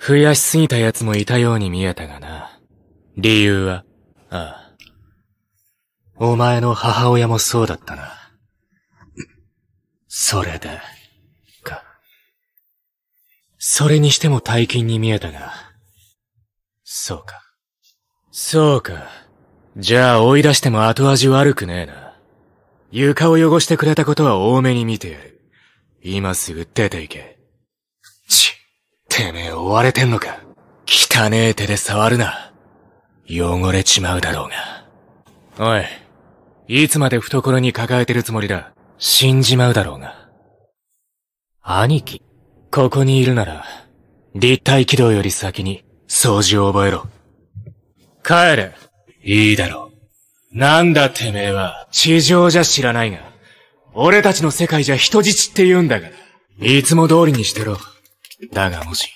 増やしすぎた奴もいたように見えたがな。理由はああ。お前の母親もそうだったな。それで、か。それにしても大金に見えたが。そうか。そうか。じゃあ追い出しても後味悪くねえな。床を汚してくれたことは多めに見てやる。今すぐ出ていけ。てめえ追われてんのか汚え手で触るな。汚れちまうだろうが。おい、いつまで懐に抱えてるつもりだ。死んじまうだろうが。兄貴、ここにいるなら、立体軌道より先に掃除を覚えろ。帰れ。いいだろう。なんだてめえは、地上じゃ知らないが、俺たちの世界じゃ人質って言うんだから。いつも通りにしてろ。だがもし